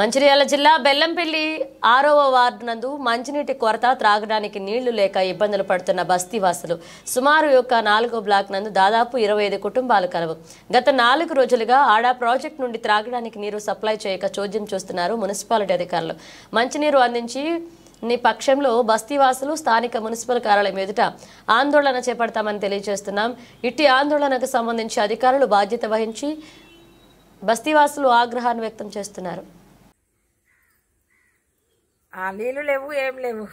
మంచిర్యాల జిల్లా బెల్లంపల్లి ఆరవ వార్డు నందు మంచినీటి కొరత త్రాగడానికి నీళ్లు లేక ఇబ్బందులు పడుతున్న బస్తీవాసులు సుమారు యొక్క నాలుగో బ్లాక్ నందు దాదాపు ఇరవై ఐదు కుటుంబాలు కలవు గత నాలుగు రోజులుగా ఆడా ప్రాజెక్టు నుండి త్రాగడానికి నీరు సప్లై చేయక చోద్యం చూస్తున్నారు మున్సిపాలిటీ అధికారులు మంచినీరు అందించి ని పక్షంలో బస్తీవాసులు స్థానిక మున్సిపల్ కార్యాలయం ఎదుట ఆందోళన చేపడతామని తెలియజేస్తున్నాం ఇట్టి ఆందోళనకు సంబంధించి అధికారులు బాధ్యత వహించి బస్తీవాసులు ఆగ్రహాన్ని వ్యక్తం చేస్తున్నారు నీళ్ళు లేవు ఏం లేవు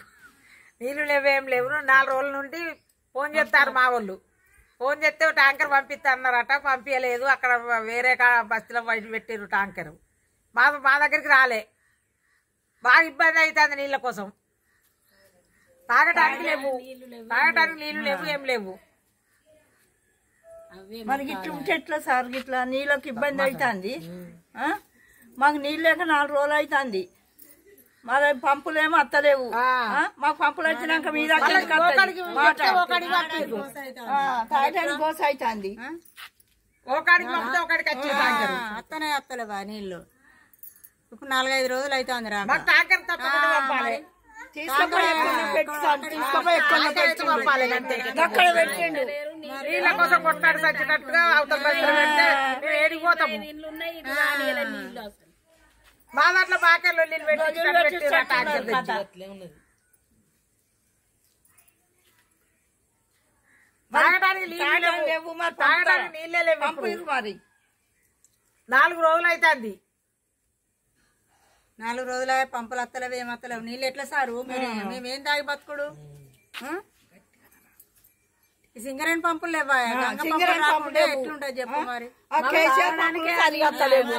నీళ్ళు లేవు ఏం లేవు నాలుగు రోజుల నుండి ఫోన్ చేస్తారు మా వాళ్ళు ఫోన్ చేస్తే ట్యాంకర్ పంపిస్తా అన్నారట పంపించలేదు అక్కడ వేరే బస్సులో బయట పెట్టారు ట్యాంకర్ మా మా దగ్గరికి రాలే బాగా ఇబ్బంది అవుతుంది నీళ్ళ కోసం తాగటానికి లేవు తాగటానికి నీళ్ళు లేవు ఏం లేవు మనకి ఇట్లా ఉంటే ఎట్లా సార్ ఇట్లా నీళ్ళకి ఇబ్బంది అవుతుంది మాకు నీళ్ళు లేక నాలుగు రోజులు అవుతుంది మా పంపులు ఏమో అత్తలేవు మాకు పంపులు వచ్చినాక మీరు దగ్గర అవుతుంది ఒకడికి ఒకడికి వచ్చేది అత్తనే అత్తలేవా నీళ్ళు ఇప్పుడు నాలుగైదు రోజులు అవుతుంది రా టాకర్ పంపాలి నీళ్ళ మా దాంట్లో పెట్టి తాగడానికి నీళ్ళే లేవు మరి నాలుగు రోజులు అవుతుంది నాలుగు రోజుల పంపులు అత్తలేవు ఏమత్తలేవు నీళ్ళు ఎట్లా సారు మేమేం తాగి బతుకుడు ఈ సింగరేన్ పంపులు ఇవ్వాయా గంగపంపులు ఏట ఉంటాయో చెప్పు మరి ఆ కేసిఆర్ కి అనిస్తలేము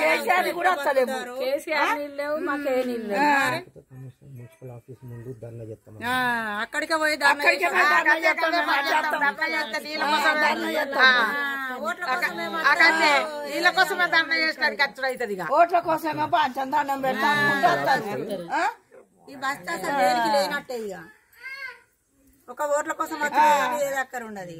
కేసిఆర్ కి కూడా అచ్చలేము కేసిఆర్ నిలేవు మాకే నిన్న ముచ్చుల ఆఫీస్ ముందు దన్నం చేస్తామని ఆ అక్కడికి వెళ్లి దానమే చేస్తామని మాట్లాడతాం అక్కడికి వెళ్లి దానమే చేస్తామని మాట్లాడతాం ఆ ఓట్ల కోసం ఆకతీ ఈల కోసం దానమే చేస్తారే కచ్చడైతదిగా ఓట్ల కోసమే బజందానం పెడతాం ఉంటారు హ ఈ బస్తా కద వీరికి లేనట్టేయగా ఒక ఓర్ల కోసం మాత్రమే ఏది ఎక్కరు ఉండది